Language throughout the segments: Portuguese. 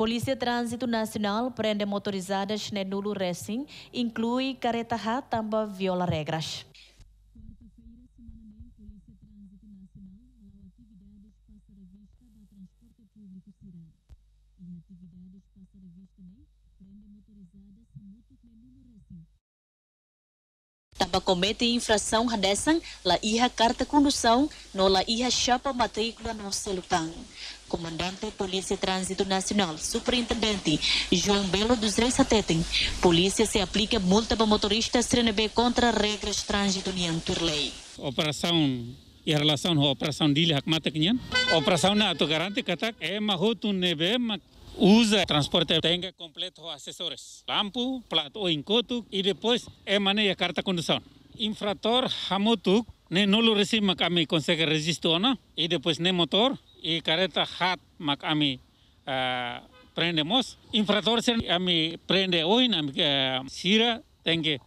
Polícia Trânsito Nacional prende motorizadas Nenulo Racing, inclui careta tamba viola regras. atividades passar a vista nem prende motorizadas número assim ba comete infração hadesang la iha carta condução no la iha chapa matrícula no celutang. Comandante Polícia Trânsito Nacional, Superintendente João Belo dos Reis Atetem. Polícia se aplica multa para motoristas TNB contra regras trânsito nian turlei. Operação em relação à operação de Ilha Hakmata Operação na garante que é uma rota nebe, usa transporte tenga completo acessórios, lampo, plato ou encoto e depois emaneia carta condução. Infrator hamutuk, nem nulo recebe macami consegue resistir e depois nem motor e careta hat macami uh, ah, prendemos. Infrator se ami prende oin, ami uh, ah, sira, tem que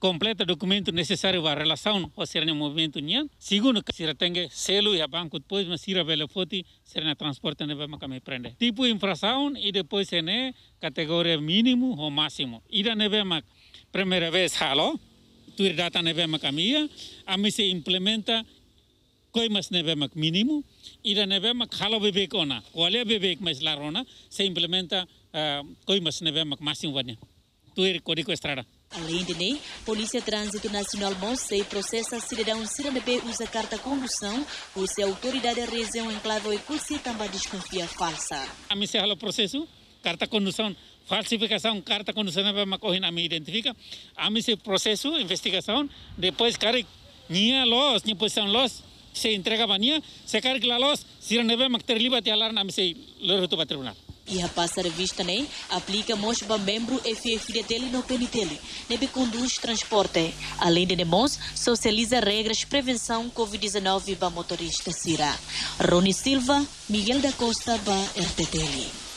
completa documento necessário para a relação ao ser no movimento união. Segundo, se ela tem selo e a banco depois, mas se ela foto, se ela transporta, não vai me prender. Tipo infração e depois é categoria mínimo ou máximo. Ida não vai primeira vez halo, tu data não vai camia, a mim se implementa coimas não vai mínimo, ida não vai halo qual é qualia bebek mas larona, se implementa ah, coimas não vai máximo vania. Tu ir código estrada. Além de NEM, Polícia Trânsito Nacional Monsei processa cidadão Siranebe usa carta condução, ou se a autoridade região enclave e cursi também desconfia falsa. A mim o processo, carta condução, falsificação, carta condução, é uma coisa que me identifica. A mim o processo, investigação, depois, cara, minha los, minha posição los, se entrega a mania, se carga la los, Siranebe, mas ter livre até alarma, a mim se o tribunal a passar vista nem né? aplica mos membro e filha dele no PNTL, nebe conduz transporte além de nemos socializa regras prevenção covid-19 para motorista Cira Rony Silva Miguel da Costa para RTTL